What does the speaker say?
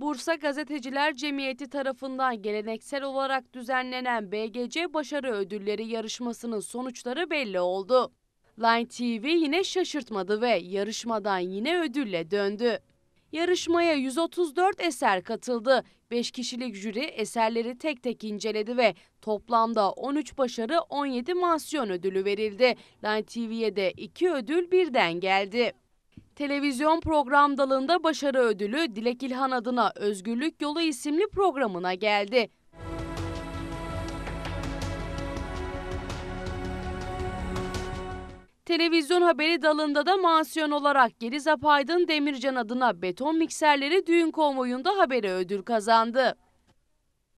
Bursa Gazeteciler Cemiyeti tarafından geleneksel olarak düzenlenen BGC Başarı Ödülleri yarışmasının sonuçları belli oldu. Line TV yine şaşırtmadı ve yarışmadan yine ödülle döndü. Yarışmaya 134 eser katıldı. 5 kişilik jüri eserleri tek tek inceledi ve toplamda 13 başarı 17 mansiyon ödülü verildi. Line TV'ye de 2 ödül birden geldi. Televizyon program dalında başarı ödülü Dilek İlhan adına Özgürlük Yolu isimli programına geldi. Televizyon haberi dalında da mansiyon olarak Geliz Apaydın Demircan adına beton mikserleri düğün konvoyunda haberi ödül kazandı.